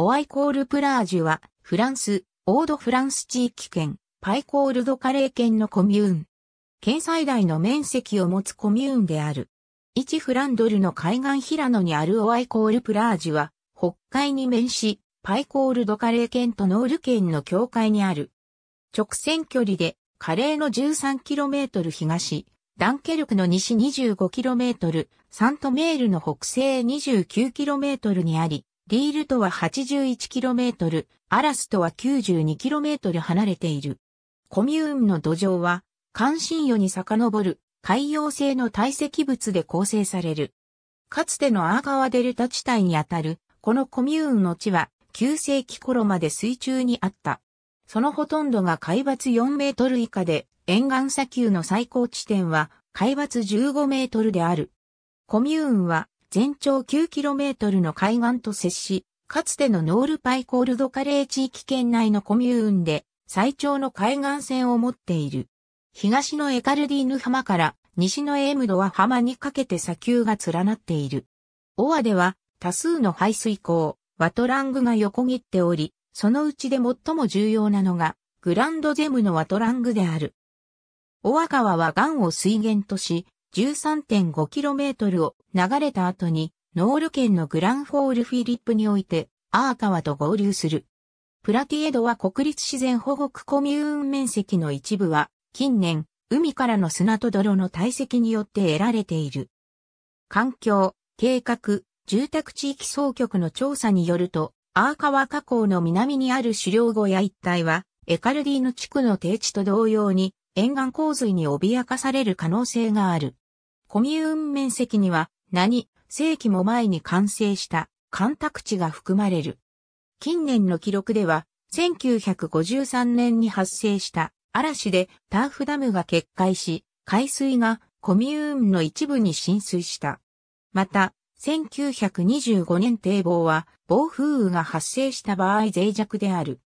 オアイコールプラージュは、フランス、オードフランス地域圏、パイコールドカレー圏のコミューン。県最大の面積を持つコミューンである。1フランドルの海岸平野にあるオアイコールプラージュは、北海に面し、パイコールドカレー圏とノール圏の境界にある。直線距離で、カレーの 13km 東、ダンケルクの西 25km、サントメールの北西 29km にあり、リールとは 81km、アラスとは 92km 離れている。コミューンの土壌は、関心魚に遡る海洋性の堆積物で構成される。かつてのアーガワデルタ地帯にあたる、このコミューンの地は、9世紀頃まで水中にあった。そのほとんどが海抜4メートル以下で、沿岸砂丘の最高地点は海抜15メートルである。コミューンは全長 9km の海岸と接し、かつてのノールパイコールドカレー地域圏内のコミューンで最長の海岸線を持っている。東のエカルディーヌ浜から西のエームドア浜にかけて砂丘が連なっている。オアでは多数の排水溝、ワトラングが横切っており、そのうちで最も重要なのがグランドジェムのワトラングである。オア川は岩を水源とし、13.5km を流れた後に、ノール県のグランフォールフィリップにおいて、アーカワと合流する。プラティエドは国立自然保護区コミューン面積の一部は、近年、海からの砂と泥の堆積によって得られている。環境、計画、住宅地域総局の調査によると、アーカワ河口の南にある狩猟小屋一帯は、エカルディの地区の低地と同様に、沿岸洪水に脅かされる可能性がある。コミューン面積には何世紀も前に完成した干拓地が含まれる。近年の記録では、1953年に発生した嵐でターフダムが決壊し、海水がコミューンの一部に浸水した。また、1925年堤防は暴風雨が発生した場合脆弱である。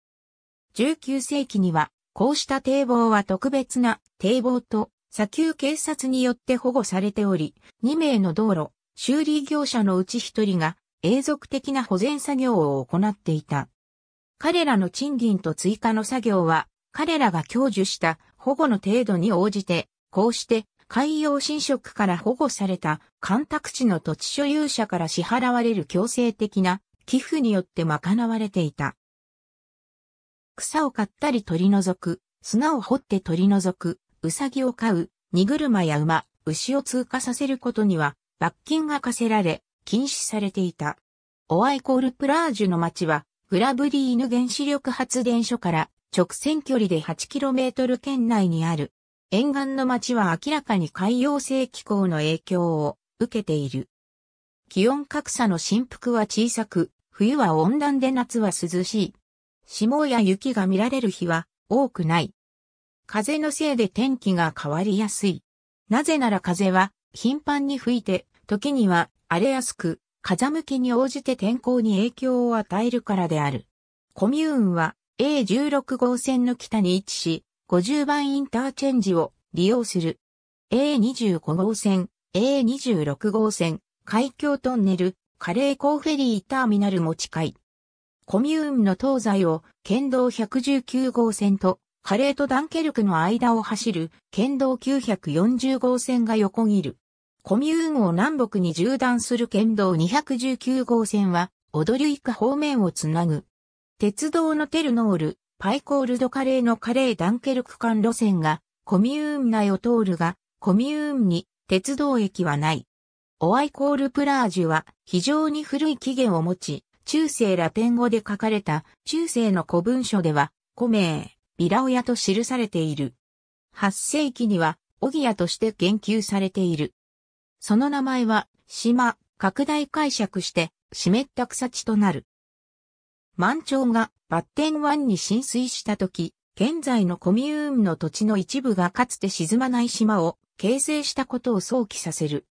19世紀には、こうした堤防は特別な堤防と砂丘警察によって保護されており、2名の道路、修理業者のうち1人が永続的な保全作業を行っていた。彼らの賃金と追加の作業は、彼らが享受した保護の程度に応じて、こうして海洋侵食から保護された干拓地の土地所有者から支払われる強制的な寄付によって賄われていた。草を刈ったり取り除く、砂を掘って取り除く、ウサギを飼う、荷車や馬、牛を通過させることには、罰金が課せられ、禁止されていた。オアイコールプラージュの町は、グラブリーヌ原子力発電所から直線距離で 8km 圏内にある。沿岸の町は明らかに海洋性気候の影響を受けている。気温格差の振幅は小さく、冬は温暖で夏は涼しい。霜や雪が見られる日は多くない。風のせいで天気が変わりやすい。なぜなら風は頻繁に吹いて、時には荒れやすく、風向きに応じて天候に影響を与えるからである。コミューンは A16 号線の北に位置し、50番インターチェンジを利用する。A25 号線、A26 号線、海峡トンネル、カレーコーフェリーターミナルも近い。コミューンの東西を県道119号線とカレーとダンケルクの間を走る県道940号線が横切る。コミューンを南北に縦断する県道219号線は、オドリュイカ方面をつなぐ。鉄道のテルノール、パイコールドカレーのカレーダンケルク間路線が、コミューン内を通るが、コミューンに鉄道駅はない。オアイコールプラージュは非常に古い起源を持ち、中世ラテン語で書かれた中世の古文書では、古名、ビラオヤと記されている。8世紀には、オギアとして言及されている。その名前は、島、拡大解釈して、湿った草地となる。満潮がバッテン湾に浸水した時、現在のコミューンの土地の一部がかつて沈まない島を形成したことを想起させる。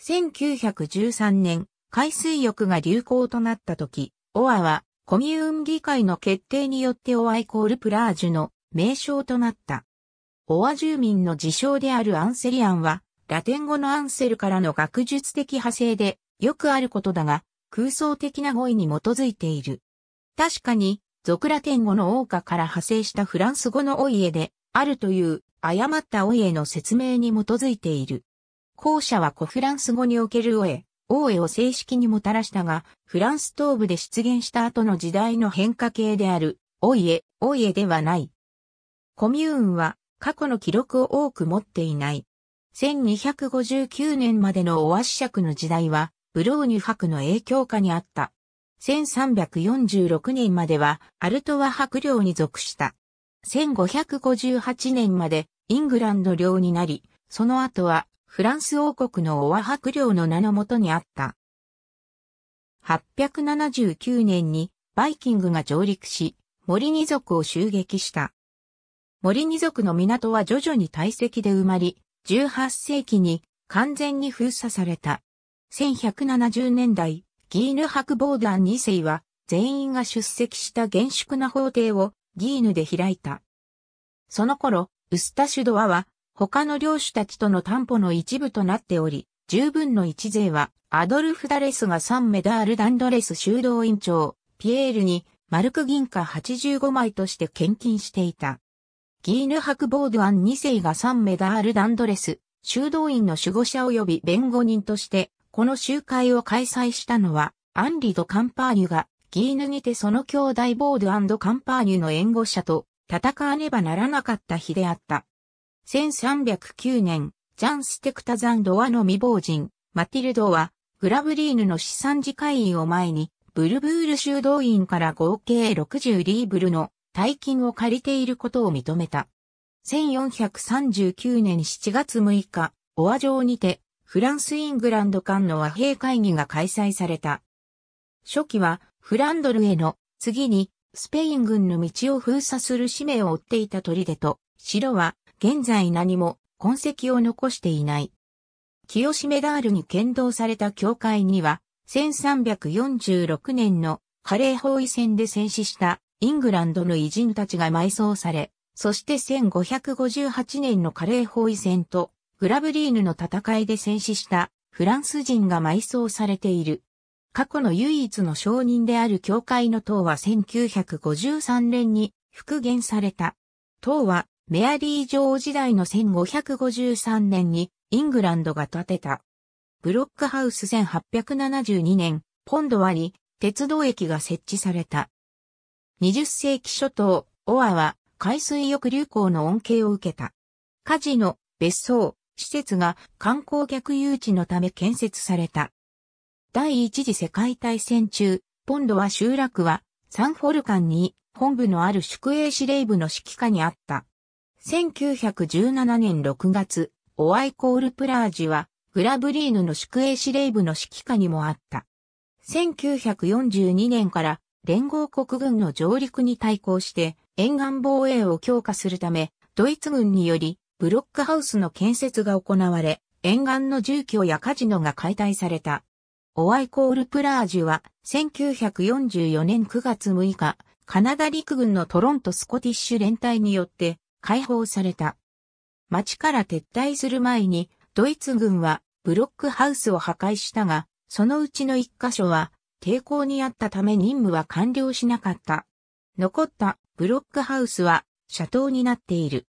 1913年、海水浴が流行となった時、オアはコミューン議会の決定によってオアイコールプラージュの名称となった。オア住民の自称であるアンセリアンは、ラテン語のアンセルからの学術的派生で、よくあることだが、空想的な語彙に基づいている。確かに、俗ラテン語の王家から派生したフランス語のオイエで、あるという、誤ったオイエの説明に基づいている。後者は古フランス語におけるオエ、王位を正式にもたらしたが、フランス東部で出現した後の時代の変化形である、オイエ、オイエではない。コミューンは過去の記録を多く持っていない。1259年までのオアシクの時代は、ブローニュ伯の影響下にあった。1346年まではアルトワ伯領に属した。1558年までイングランド領になり、その後はフランス王国のオアク領の名のもとにあった。879年にバイキングが上陸し、モリニ族を襲撃した。モリニ族の港は徐々に堆積で埋まり、18世紀に完全に封鎖された。1170年代、ギーヌ博防団2世は全員が出席した厳粛な法廷をギーヌで開いた。その頃、ウスタシュドアは他の領主たちとの担保の一部となっており、十分の一税は、アドルフ・ダレスが三メダール・ダンドレス修道院長、ピエールに、マルク銀貨85枚として献金していた。ギーヌ・ハク・ボードアン2世が三メダール・ダンドレス、修道院の守護者及び弁護人として、この集会を開催したのは、アンリ・ド・カンパーニュが、ギーヌにてその兄弟ボードアンド・カンパーニュの援護者と戦わねばならなかった日であった。1309年、ジャン・ステクタザンドワの未亡人、マティルドは、グラブリーヌの資産次会員を前に、ブルブール修道院から合計60リーブルの大金を借りていることを認めた。1439年7月6日、オア城にて、フランス・イングランド間の和平会議が開催された。初期は、フランドルへの、次に、スペイン軍の道を封鎖する使命を追っていた砦と、城は、現在何も痕跡を残していない。清めダールに剣道された教会には、1346年のカレー包囲戦で戦死したイングランドの偉人たちが埋葬され、そして1558年のカレー包囲戦とグラブリーヌの戦いで戦死したフランス人が埋葬されている。過去の唯一の証人である教会の塔は1953年に復元された。塔はメアリー城時代の1553年にイングランドが建てた。ブロックハウス1872年、ポンドワに鉄道駅が設置された。20世紀初頭、オアは海水浴流行の恩恵を受けた。カジノ、別荘、施設が観光客誘致のため建設された。第一次世界大戦中、ポンドは集落はサンフォルカンに本部のある宿営司令部の指揮下にあった。1917年6月、オアイコールプラージは、グラブリーヌの宿営司令部の指揮下にもあった。1942年から連合国軍の上陸に対抗して沿岸防衛を強化するため、ドイツ軍によりブロックハウスの建設が行われ、沿岸の住居やカジノが解体された。オアイコールプラージュは1944年9月6日、カナダ陸軍のトロントスコティッシュ連隊によって解放された。町から撤退する前に、ドイツ軍はブロックハウスを破壊したが、そのうちの一箇所は抵抗にあったため任務は完了しなかった。残ったブロックハウスは斜塔になっている。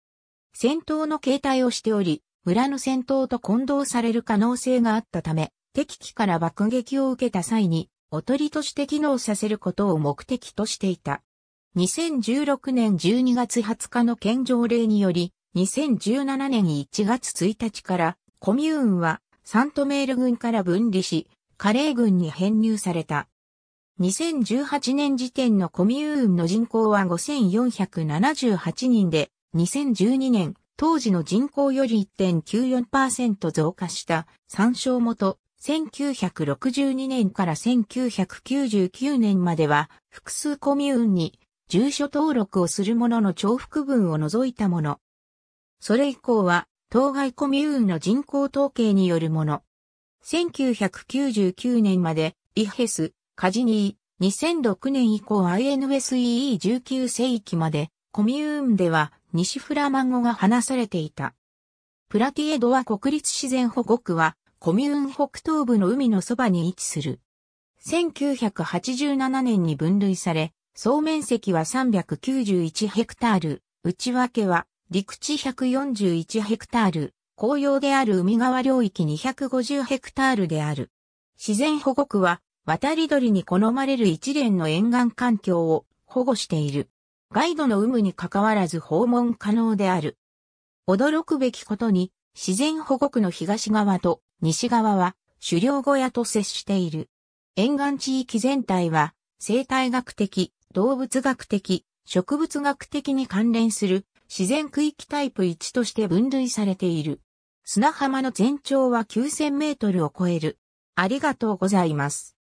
戦闘の形態をしており、村の戦闘と混同される可能性があったため、敵機から爆撃を受けた際に、おとりとして機能させることを目的としていた。2016年12月20日の県条例により、2017年1月1日から、コミューンはサントメール軍から分離し、カレー軍に編入された。2018年時点のコミューンの人口は5478人で、2012年、当時の人口より1.94%増加した参照元、1962年から1999年までは複数コミューンに住所登録をする者の重複分を除いたもの。それ以降は、当該コミューンの人口統計によるもの。1999年まで、イヘス、カジニー、2006年以降 INSEE19 世紀まで、コミューンでは西フラマン語が話されていた。プラティエドは国立自然保護区は、コミューン北東部の海のそばに位置する。1987年に分類され、総面積は391ヘクタール、内訳は陸地141ヘクタール、紅葉である海側領域250ヘクタールである。自然保護区は渡り鳥に好まれる一連の沿岸環境を保護している。ガイドの有無に関わらず訪問可能である。驚くべきことに、自然保護区の東側と西側は狩猟小屋と接している。沿岸地域全体は生態学的、動物学的、植物学的に関連する自然区域タイプ1として分類されている。砂浜の全長は9000メートルを超える。ありがとうございます。